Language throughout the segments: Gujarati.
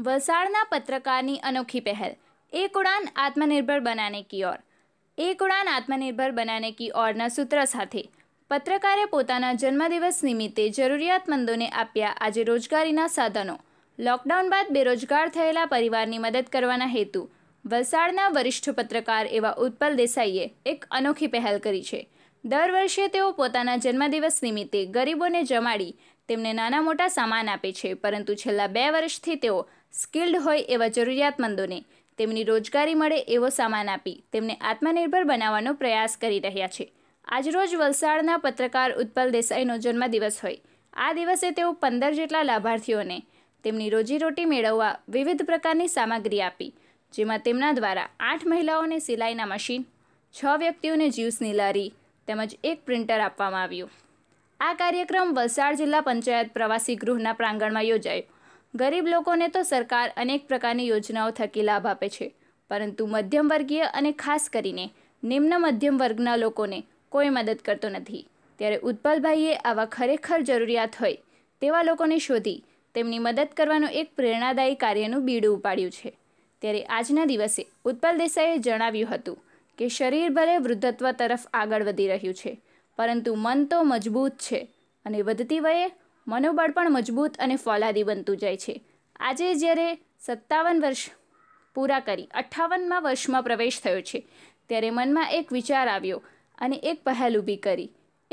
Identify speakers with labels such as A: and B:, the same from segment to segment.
A: વલસાડના પત્રકારની અનોખી પહેલ पहल एक આત્મનિર્ભર બનાને કી ઓર ओर એક ઉડાન આત્મનિર્ભર બનાને કી ઓરના સૂત્ર સાથે પત્રકારે પોતાના જન્મદિવસ નિમિત્તે જરૂરિયાતમંદોને આપ્યા આજે રોજગારીના સાધનો લોકડાઉન બાદ બેરોજગાર થયેલા પરિવારની મદદ કરવાના હેતુ વલસાડના વરિષ્ઠ પત્રકાર એવા ઉત્પલ દેસાઈએ એક અનોખી પહેલ કરી છે દર વર્ષે તેઓ પોતાના જન્મદિવસ નિમિત્તે ગરીબોને જમાડી તેમને નાના મોટા સામાન આપે છે પરંતુ છેલ્લા બે વર્ષથી તેઓ સ્કિલ્ડ હોય એવા જરૂરિયાતમંદોને તેમની રોજગારી મળે એવો સામાન આપી તેમને આત્મનિર્ભર બનાવવાનો પ્રયાસ કરી રહ્યા છે આજરોજ વલસાડના પત્રકાર ઉત્પલ દેસાઈનો જન્મદિવસ હોય આ દિવસે તેઓ પંદર જેટલા લાભાર્થીઓને તેમની રોજીરોટી મેળવવા વિવિધ પ્રકારની સામગ્રી આપી જેમાં તેમના દ્વારા આઠ મહિલાઓને સિલાઈના મશીન છ વ્યક્તિઓને જ્યુસની લારી તેમજ એક પ્રિન્ટર આપવામાં આવ્યું આ કાર્યક્રમ વલસાડ જિલ્લા પંચાયત પ્રવાસી ગૃહના પ્રાંગણમાં યોજાયો ગરીબ લોકોને તો સરકાર અનેક પ્રકારની યોજનાઓ થકી લાભ આપે છે પરંતુ મધ્યમ વર્ગીય અને ખાસ કરીને નિમ્ન મધ્યમ વર્ગના લોકોને કોઈ મદદ કરતો નથી ત્યારે ઉત્પલભાઈએ આવા ખરેખર જરૂરિયાત હોય તેવા લોકોને શોધી તેમની મદદ કરવાનું એક પ્રેરણાદાયી કાર્યનું બીડું ઉપાડ્યું છે ત્યારે આજના દિવસે ઉત્પલ દેસાઈએ જણાવ્યું હતું કે શરીર ભલે વૃદ્ધત્વ તરફ આગળ વધી રહ્યું છે પરંતુ મન તો મજબૂત છે અને વધતી વયે મનોબળ પણ મજબૂત અને ફોલાદી બનતું જાય છે આજે જ્યારે સત્તાવન વર્ષ પૂરા કરી અઠ્ઠાવનમાં વર્ષમાં પ્રવેશ થયો છે ત્યારે મનમાં એક વિચાર આવ્યો અને એક પહેલ ઊભી કરી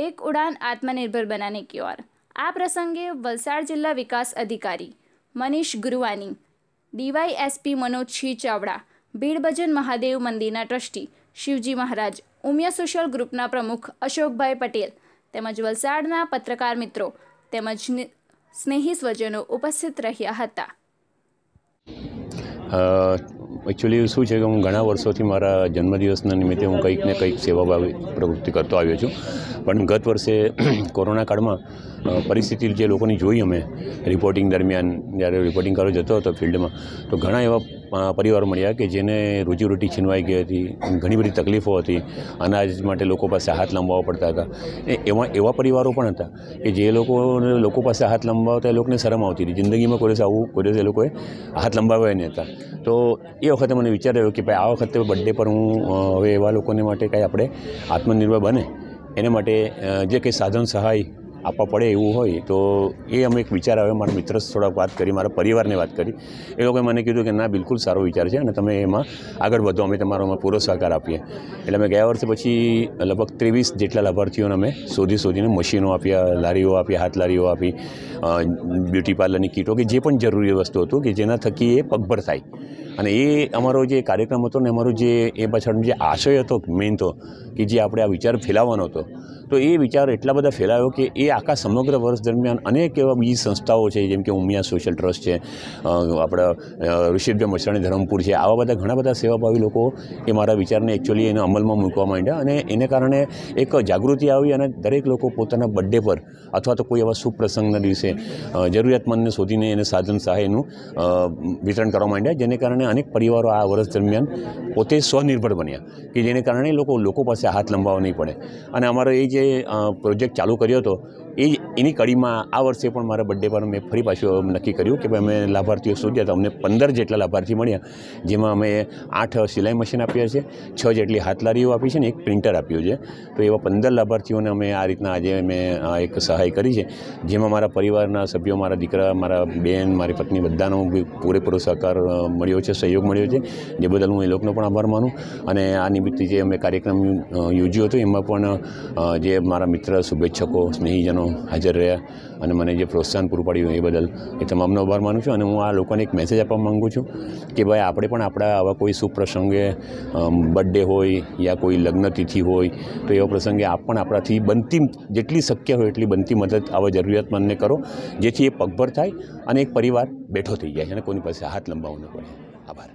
A: એક ઉડાન આત્મનિર્ભર બનાને કી ઓર આ પ્રસંગે વલસાડ જિલ્લા વિકાસ અધિકારી મનીષ ગુરુવાની ડીવાયએસપી મનોજસિંહ ચાવડા ભીડભજન મહાદેવ મંદિરના ટ્રસ્ટી શિવજી મહારાજ ઉમિયા સોશિયલ ગ્રુપના પ્રમુખ અશોકભાઈ પટેલ તેમજ વલસાડના પત્રકાર મિત્રો તેમજ સ્નેહી સ્વજનો ઉપસ્થિત રહ્યા હતા
B: એકચ્યુઅલી શું છે કે હું ઘણા વર્ષોથી મારા જન્મદિવસના નિમિત્તે હું કંઈક ને કંઈક સેવાભાવી પ્રવૃત્તિ કરતો આવ્યો છું પણ ગત વર્ષે કોરોના કાળમાં પરિસ્થિતિ જે લોકોની જોઈ અમે રિપોર્ટિંગ દરમિયાન જ્યારે રિપોર્ટિંગ કરવા જતો હતો ફિલ્ડમાં તો ઘણા એવા પરિવાર મળ્યા કે જેને રોજીરોટી છીનવાઈ ગઈ હતી ઘણી બધી તકલીફો હતી અનાજ માટે લોકો પાસે હાથ લંબાવવા પડતા હતા એમાં એવા પરિવારો પણ હતા કે જે લોકો લોકો પાસે હાથ લંબાવતા એ લોકોને શરમ આવતી હતી જિંદગીમાં કોઈ દિવસ આવું કોઈ દિવસ એ લોકોએ હાથ લંબાવ્યા નહીં હતા તો એ વખતે મને વિચાર આવ્યો કે ભાઈ આ વખતે બર્થડે પર હું હવે એવા લોકોને માટે કાંઈ આપણે આત્મનિર્ભર બને એને માટે જે કંઈ સાધન સહાય આપવા પડે એવું હોય તો એ અમે એક વિચાર આવ્યો મારા મિત્ર થોડાક વાત કરી મારા પરિવારને વાત કરી એ લોકોએ મને કીધું કે ના બિલકુલ સારો વિચાર છે અને તમે એમાં આગળ વધો અમે તમારો એમાં પૂરો સહકાર આપીએ એટલે અમે ગયા વર્ષે પછી લગભગ ત્રેવીસ જેટલા લાભાર્થીઓને અમે શોધી શોધીને મશીનો આપ્યા લારીઓ આપી હાથ લારીઓ આપી બ્યુટી પાર્લરની કીટો કે જે પણ જરૂરી વસ્તુ હતું કે જેના થકી એ પગભર થાય અને એ અમારો જે કાર્યક્રમ હતો ને અમારો જે એ પાછળનો જે આશય હતો મેઇન તો કે જે આપણે આ વિચાર ફેલાવવાનો હતો તો એ વિચાર એટલા બધા ફેલાયો કે એ એ આખા સમગ્ર વર્ષ દરમિયાન અનેક એવા બીજી સંસ્થાઓ છે જેમ કે ઉમિયા સોશિયલ ટ્રસ્ટ છે આપણા ઋષિભભાઈ મસરાણી ધરમપુર છે આવા બધા ઘણા બધા સેવાભાવી લોકો એ મારા વિચારને એકચ્યુઅલી એને અમલમાં મૂકવા માંડ્યા અને એને કારણે એક જાગૃતિ આવી અને દરેક લોકો પોતાના બર્થડે પર અથવા તો કોઈ એવા સુપ્રસંગના દિવસે જરૂરિયાતમંદને શોધીને એને સાધન સહાયનું વિતરણ કરવા માંડ્યા જેને કારણે અનેક પરિવારો આ વર્ષ દરમિયાન પોતે સ્વનિર્ભર બન્યા કે જેને કારણે લોકો લોકો પાસે હાથ લંબાવવા નહીં પડે અને અમારો એ જે પ્રોજેક્ટ ચાલુ કર્યો હતો એ એની કડીમાં આ વર્ષે પણ મારા બર્થડે પર મેં ફરી પાછું નક્કી કર્યું કે ભાઈ અમે લાભાર્થીઓ શોધ્યા હતા અમને પંદર જેટલા લાભાર્થી મળ્યા જેમાં અમે આઠ સિલાઈ મશીન આપ્યા છે છ જેટલી હાથલારીઓ આપી છે ને એક પ્રિન્ટર આપ્યું છે તો એવા પંદર લાભાર્થીઓને અમે આ રીતના આજે મેં એક સહાય કરી છે જેમાં મારા પરિવારના સભ્યો મારા દીકરા મારા બેન મારી પત્ની બધાનો પૂરેપૂરો સહકાર મળ્યો છે સહયોગ મળ્યો છે જે બદલ હું એ લોકોનો પણ આભાર માનું અને આ નિમિત્તે જે અમે કાર્યક્રમ યોજ્યો હતો એમાં પણ જે મારા મિત્ર શુભેચ્છકો સ્નેહીજનો આગેવાનો હાજર રહ્યા અને મને જે પ્રોત્સાહન પૂરું પાડ્યું એ બદલ એ તમામનો આભાર માનું છું અને હું આ લોકોને એક મેસેજ આપવા માગું છું કે ભાઈ આપણે પણ આપણા આવા કોઈ સુપ્રસંગે બર્થડે હોય યા કોઈ લગ્ન તિથિ હોય તો એવા પ્રસંગે આપ પણ આપણાથી બનતી જેટલી શક્ય હોય એટલી બનતી મદદ આવા જરૂરિયાતમંદને કરો જેથી એ પગભર થાય અને એક પરિવાર બેઠો થઈ જાય અને કોઈની પાસે હાથ લંબાવવો ન પડે આભાર